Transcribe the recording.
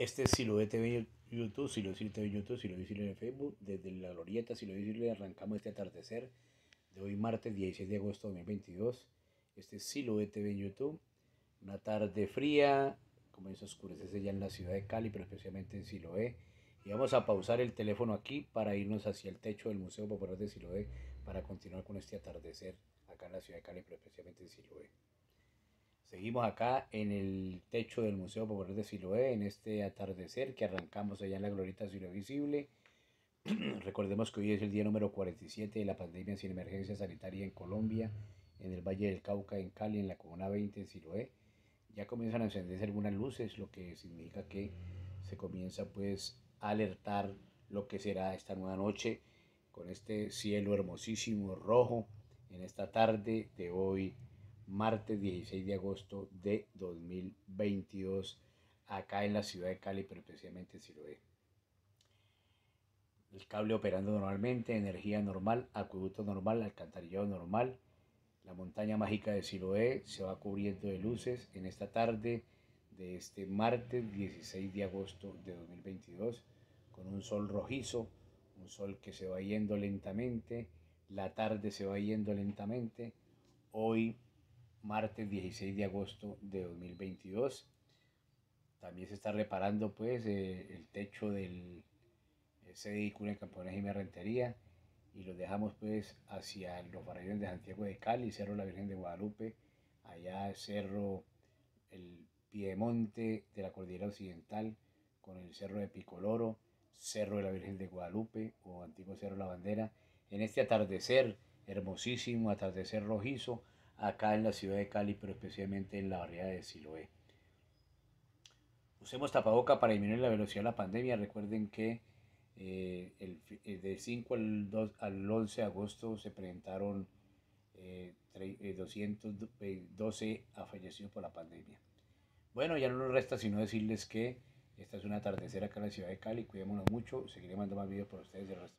Este es lo TV en YouTube, si lo en YouTube, si lo en Facebook, desde la glorieta, si lo arrancamos este atardecer de hoy martes 16 de agosto de 2022. Este es TV en YouTube. Una tarde fría, comienza a oscurecerse ya en la ciudad de Cali, pero especialmente en Siloé. Y vamos a pausar el teléfono aquí para irnos hacia el techo del Museo Popular de Siloé para continuar con este atardecer acá en la ciudad de Cali, pero especialmente en Siloé. Seguimos acá en el techo del Museo Popular de Siloé, en este atardecer que arrancamos allá en la glorita Siloé Visible. Recordemos que hoy es el día número 47 de la pandemia sin emergencia sanitaria en Colombia, en el Valle del Cauca, en Cali, en la Comuna 20, en Siloé. Ya comienzan a encenderse algunas luces, lo que significa que se comienza pues a alertar lo que será esta nueva noche con este cielo hermosísimo rojo en esta tarde de hoy martes 16 de agosto de 2022, acá en la ciudad de Cali, pero especialmente en Siloé. El cable operando normalmente, energía normal, acueducto normal, alcantarillado normal. La montaña mágica de Siloé se va cubriendo de luces en esta tarde de este martes 16 de agosto de 2022, con un sol rojizo, un sol que se va yendo lentamente, la tarde se va yendo lentamente. Hoy martes 16 de agosto de 2022. También se está reparando pues eh, el techo del CDI de Camponés y Rentería y lo dejamos pues hacia los barrios de Santiago de Cali, Cerro La Virgen de Guadalupe, allá Cerro el Piedemonte de la Cordillera Occidental con el Cerro de Picoloro, Cerro de la Virgen de Guadalupe o antiguo Cerro La Bandera. En este atardecer, hermosísimo atardecer rojizo, acá en la ciudad de Cali, pero especialmente en la barriada de Siloé. Usemos tapaboca para disminuir la velocidad de la pandemia. Recuerden que eh, eh de 5 al, 2, 11 de agosto se presentaron eh, 212 eh, eh, fallecidos por la pandemia. Bueno, ya no nos resta sino decirles que esta es una atardecera acá en la ciudad de Cali. Cuidémonos mucho. Seguiré mandando más videos por ustedes el resto.